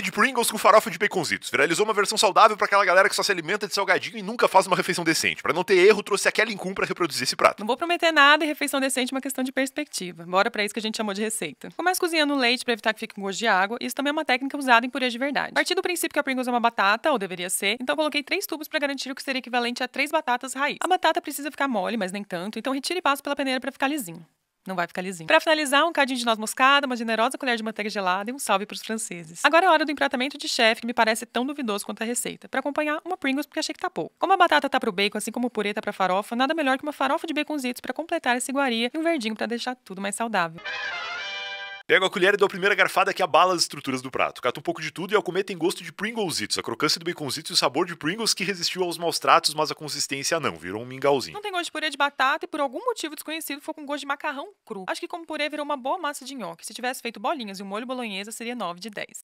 de Pringles com farofa de baconzitos. Viralizou uma versão saudável para aquela galera que só se alimenta de salgadinho e nunca faz uma refeição decente. Para não ter erro, trouxe aquela incum Kuhn para reproduzir esse prato. Não vou prometer nada e refeição decente é uma questão de perspectiva. Bora para isso que a gente chamou de receita. Começa cozinhando o leite para evitar que fique com gosto de água. Isso também é uma técnica usada em purê de verdade. Partindo do princípio que a Pringles é uma batata, ou deveria ser, então coloquei três tubos para garantir o que seria equivalente a três batatas raiz. A batata precisa ficar mole, mas nem tanto, então retire e passe pela peneira para ficar lisinho. Não vai ficar lisinho. Para finalizar, um cadinho de noz moscada, uma generosa colher de manteiga gelada e um salve para os franceses. Agora é hora do empratamento de chefe, que me parece tão duvidoso quanto a receita. Para acompanhar, uma Pringles, porque achei que tá pouco. Como a batata tá pro bacon, assim como o pureta tá pra farofa, nada melhor que uma farofa de baconzitos para completar essa iguaria e um verdinho para deixar tudo mais saudável. Pego a colher e dou a primeira garfada que abala as estruturas do prato. Cato um pouco de tudo e ao comer tem gosto de Pringlesitos, a crocância do baconzitos e o sabor de Pringles que resistiu aos maus tratos, mas a consistência não, virou um mingauzinho. Não tem gosto de purê de batata e por algum motivo desconhecido foi com gosto de macarrão cru. Acho que como purê virou uma boa massa de nhoque. Se tivesse feito bolinhas e um molho bolognese seria 9 de 10.